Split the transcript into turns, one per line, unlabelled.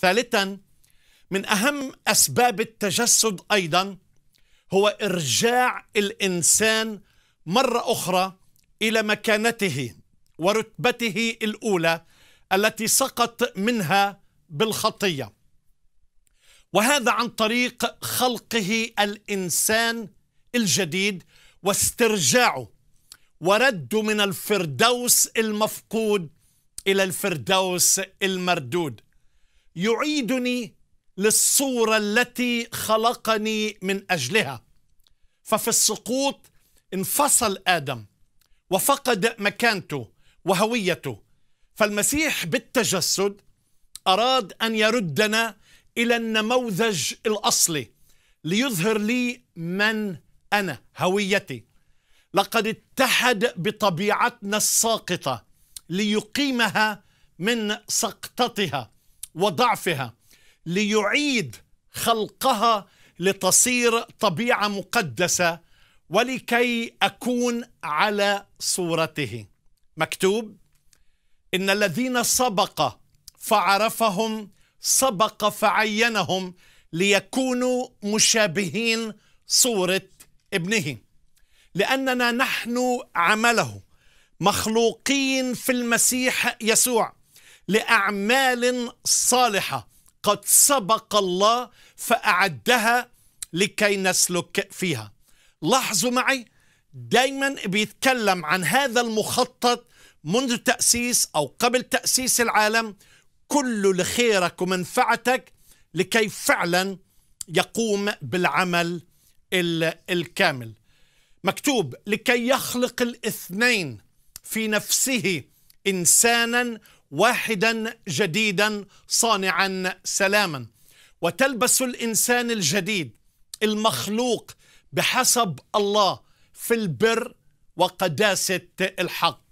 ثالثا من أهم أسباب التجسد أيضا هو إرجاع الإنسان مرة أخرى إلى مكانته ورتبته الأولى التي سقط منها بالخطية وهذا عن طريق خلقه الإنسان الجديد واسترجاعه ورده من الفردوس المفقود إلى الفردوس المردود يعيدني للصورة التي خلقني من أجلها ففي السقوط انفصل آدم وفقد مكانته وهويته فالمسيح بالتجسد أراد أن يردنا إلى النموذج الأصلي ليظهر لي من أنا هويتي لقد اتحد بطبيعتنا الساقطة ليقيمها من سقطتها وضعفها ليعيد خلقها لتصير طبيعه مقدسه ولكي اكون على صورته مكتوب ان الذين سبق فعرفهم سبق فعينهم ليكونوا مشابهين صوره ابنه لاننا نحن عمله مخلوقين في المسيح يسوع لأعمال صالحة قد سبق الله فأعدها لكي نسلك فيها لاحظوا معي دايما بيتكلم عن هذا المخطط منذ تأسيس أو قبل تأسيس العالم كله لخيرك ومنفعتك لكي فعلا يقوم بالعمل الكامل مكتوب لكي يخلق الاثنين في نفسه إنسانا واحدا جديدا صانعا سلاما وتلبس الانسان الجديد المخلوق بحسب الله في البر وقداسه الحق